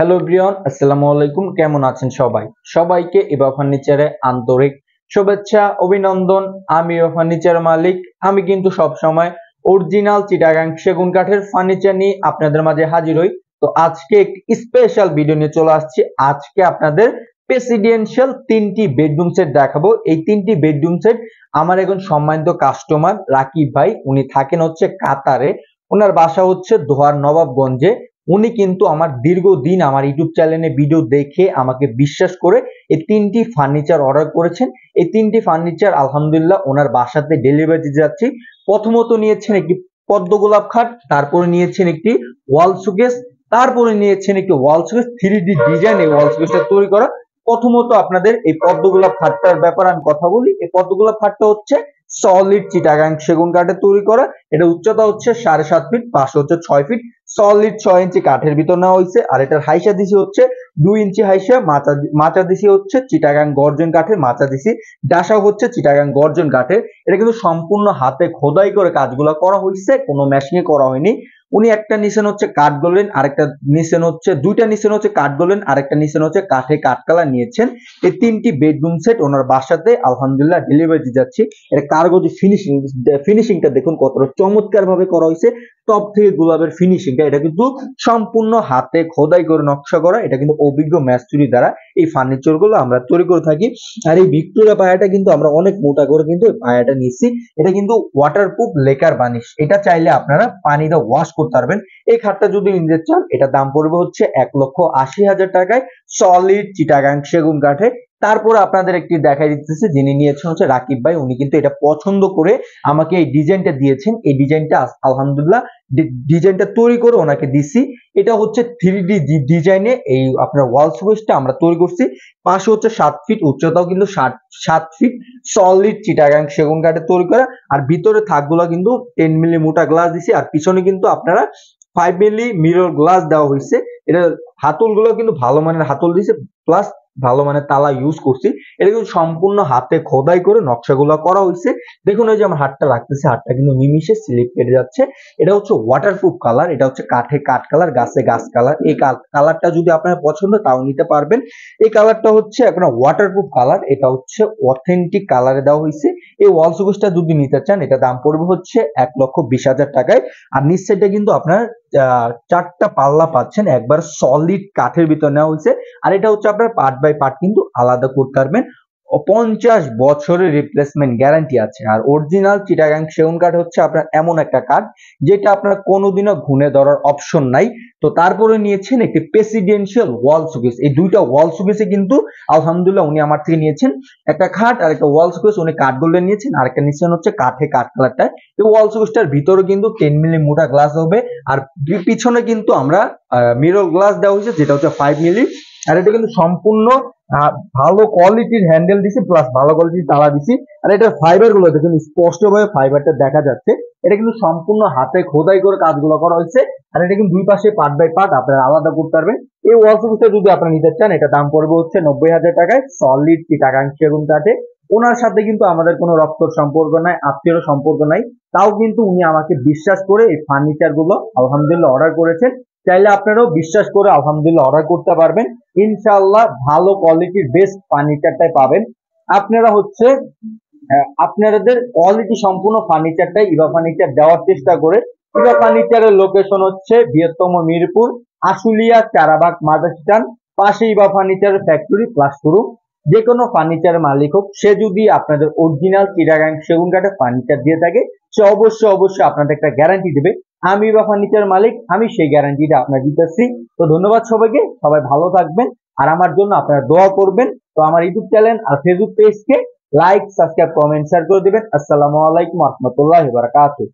hello Brian আসসালামু আলাইকুম কেমন আছেন সবাই সবাইকে ইবা ফার্নিচারে আন্তরিক শুভেচ্ছা অভিনন্দন আমি ইবা ফার্নিচার মালিক আমি কিন্তু সব সময় অরিজিনাল চিটাগাং সেগুন কাঠের ফার্নিচার নিয়ে আপনাদের মাঝে হাজির হই তো আজকে একটি স্পেশাল ভিডিও নিয়ে চলে আসছি আজকে আপনাদের প্রেসিডেন্সিয়াল তিনটি বেডরুম সেট দেখাবো এই তিনটি বেডরুম সেট আমার এখন সম্মানিত কাস্টমার রাকিব ভাই উনি থাকেন হচ্ছে কাতারে ওনার বাসা হচ্ছে দোহার নবাবগঞ্জে উনি কিন্তু আমার দীর্ঘদিন আমার ইউটিউব চ্যানেলে ভিডিও দেখে আমাকে বিশ্বাস করে এই তিনটি ফার্নিচার অর্ডার করেছেন এই তিনটি ফার্নিচার আলহামদুলিল্লাহ ওনার বাসাতে ডেলিভারি যাচ্ছি প্রথমত নিয়েছেন একটি পদ্ম গোলাপ খাট তারপরে নিয়েছেন একটি ওয়াল সুকেস তারপরে নিয়েছেন একটি wall showcase three D design এই ওয়াল সুকেসটা তৈরি করা প্রথমত আপনাদের এই পদ্ম গোলাপ খাটটার ব্যাপারে আমি কথা বলি এই পদ্ম গোলাপ খাটটা হচ্ছে সলিড চিটাগাং সেগুন কাঠের তৈরি করা এটা উচ্চতা হচ্ছে সাড়ে সাত ফিট পাশে হচ্ছে ছয় ফিট সলিড ছয় ইঞ্চি কাঠের ভিতর নেওয়া হয়েছে আর এটার হাইসা দিছি হচ্ছে দুই ইঞ্চি হাইসা মাচা মাচা দিছি হচ্ছে চিটাগাং গর্জন কাঠের মাচা দিছি ডাসা হচ্ছে চিটাগাং গর্জন কাঠের এটা কিন্তু সম্পূর্ণ হাতে খোদাই করে কাজগুলো করা হয়েছে কোনো মেশিনে করা হয়নি উনি একটা নিছেন হচ্ছে কাঠ গলেন আরেকটা নিছেন হচ্ছে দুইটা নিছেন হচ্ছে কাঠ গলেন আরেকটা নিছেন হচ্ছে কাঠে কাঠকালা নিয়েছেন এই তিনটি বেডরুম সেট ওনার বাসাতে আলহামদুলিল্লাহ ডেলিভারি যাচ্ছি এর কার্গো যে ফিনিশিং ফিনিশিংটা দেখুন কতটা চমৎকার ভাবে করা হয়েছে টপ থেকে গোলাপের ফিনিশিংটা এটা কিন্তু সম্পূর্ণ হাতে খোদাই করে নকশা করা এটা কিন্তু অভিজ্ঞ ম্যাস্তুরি দ্বারা এই ফার্নিচার গুলো আমরা তৈরি করে থাকি আর এই ভিক্টোরিয়া পায়াটা কিন্তু আমরা অনেক মোটা করে কিন্তু পায়াটা নিচ্ছি এটা কিন্তু ওয়াটারপ্রুফ লেকার বানিশ এটা চাইলে আপনারা পানিটা ওয়াশ করতে পারবেন এই খাটটা যদি নিতে চান এটা দাম পড়বে হচ্ছে এক লক্ষ আশি হাজার টাকায় সলিড চিটাগাং সেগুন কাঠে তারপর আপনাদের একটি দেখাই দিতেছে যিনি নিয়েছেন হচ্ছে রাকিব ভাই উনি কিন্তু এটা পছন্দ করে আমাকে এই ডিজাইনটা দিয়েছেন এই ডিজাইনটা আলহামদুলিল্লাহ ডিজাইনটা তৈরি করে ওনাকে দিছি এটা হচ্ছে থ্রি ডিজাইনে এই আপনার ওয়াল সুইচটা আমরা তৈরি করছি পাশে হচ্ছে সাত ফিট উচ্চতাও কিন্তু সাত সাত ফিট সলিড চিটাগাং সেগুন কাঠে তৈরি করা আর ভিতরে থাকগুলো কিন্তু টেন মিলি মোটা গ্লাস দিছি আর পিছনে কিন্তু আপনারা ফাইভ মিলি মিরর গ্লাস দেওয়া হয়েছে এটা হাতলগুলো কিন্তু ভালো মানের হাতল দিছে প্লাস ভালো মানে তালা ইউজ করছি এটা কিন্তু সম্পূর্ণ হাতে খোদাই করে নকশাগুলো করা হয়েছে দেখুন এই যে আমার হাতটা রাখতেছে হাতটা কিন্তু নিমিশে স্লিপ কেটে যাচ্ছে এটা হচ্ছে ওয়াটারপ্রুফ কালার এটা হচ্ছে কাঠে কাঠ কালার গাছে গাছ কালার এই কালারটা যদি আপনার পছন্দ তাও নিতে পারবেন এই কালারটা হচ্ছে আপনার ওয়াটারপ্রুফ কালার এটা হচ্ছে অথেন্টিক কালারে দেওয়া হয়েছে এই ওয়াল সুকেসটা যদি নিতে চান এটা দাম পড়বে হচ্ছে এক লক্ষ বিশ হাজার টাকায় আর নিচ সাইডটা কিন্তু আপনার চারটা পাল্লা পাচ্ছেন একবার সলিড কাঠের ভিতর নেওয়া হয়েছে আর এটা হচ্ছে আপনার পার্ট বাই পার্ট কিন্তু আলাদা করতে পারবেন পঞ্চাশ বছরের রিপ্লেসমেন্ট গ্যারান্টি আছে আর অরিজিনাল চিটাগাং সেগুন কাঠ হচ্ছে আপনার এমন একটা কাঠ যেটা আপনার কোনোদিনও ঘুনে ধরার অপশন নাই তো তারপরে নিয়েছেন একটি প্রেসিডেন্সিয়াল ওয়াল সুকেস এই দুইটা ওয়াল সুকেসে কিন্তু আলহামদুলিল্লাহ উনি আমার থেকে নিয়েছেন একটা খাট আর একটা ওয়াল সুকেস উনি কাঠগুলো নিয়েছেন আর একটা নিয়েছেন হচ্ছে কাঠে কাঠ কালারটা এই ওয়াল সুকেসটার ভিতরে কিন্তু টেন মিলি মোটা গ্লাস হবে আর পিছনে কিন্তু আমরা মিরর গ্লাস দেওয়া হয়েছে যেটা হচ্ছে ফাইভ মিলি আর এটা কিন্তু সম্পূর্ণ ভালো কোয়ালিটির হ্যান্ডেল দিছি প্লাস ভালো কোয়ালিটির তালা দিছি আর এটার ফাইবার গুলো দেখুন স্পষ্টভাবে ফাইবারটা দেখা যাচ্ছে এটা কিন্তু সম্পূর্ণ হাতে খোদাই করে কাজগুলো করা হয়েছে আর এটা কিন্তু দুই পাশে পার্ট বাই পার্ট আপনারা আলাদা করতে পারবেন এই ওয়াল যদি আপনারা নিতে চান এটা দাম পড়বে হচ্ছে নব্বই হাজার টাকায় সলিড কি টাকা এবং তাতে ওনার সাথে কিন্তু আমাদের কোনো রক্তর সম্পর্ক নাই আত্মীয় সম্পর্ক নাই তাও কিন্তু উনি আমাকে বিশ্বাস করে এই ফার্নিচার গুলো আলহামদুলিল্লাহ অর্ডার করেছেন চাইলে আপনারাও বিশ্বাস করে আলহামদুলিল্লাহ অর্ডার করতে পারবেন ইনশাআল্লাহ ভালো কোয়ালিটির বেস্ট ফার্নিচারটাই পাবেন আপনারা হচ্ছে হ্যাঁ, আপনাদের কোয়ালিটি সম্পূর্ণ ফার্নিচারটাই ইভা ফার্নিচার দেওয়ার চেষ্টা করে ইভা ফার্নিচারের লোকেশন হচ্ছে বৃহত্তম মিরপুর আশুলিয়া চারাবাগ মাদাস্টান পাশে ইভা ফার্নিচারের ফ্যাক্টরি প্লাস শুরু যে কোনো ফার্নিচার মালিক হোক সে যদি আপনাদের অরিজিনাল চিরাগাং সেগুন কাঠের ফার্নিচার দিয়ে থাকে সে অবশ্যই অবশ্যই আপনাদের একটা গ্যারান্টি দেবে আমি বা ফার্নিচার মালিক আমি সেই গ্যারান্টিটা আপনার দিতেছি তো ধন্যবাদ সবাইকে সবাই ভালো থাকবেন আর আমার জন্য আপনারা দোয়া করবেন তো আমার ইউটিউব চ্যানেল আর ফেসবুক পেজকে লাইক সাবস্ক্রাইব কমেন্ট শেয়ার করে দেবেন আসসালামু আলাইকুম রহমতুল্লাহ বারাকাতুহ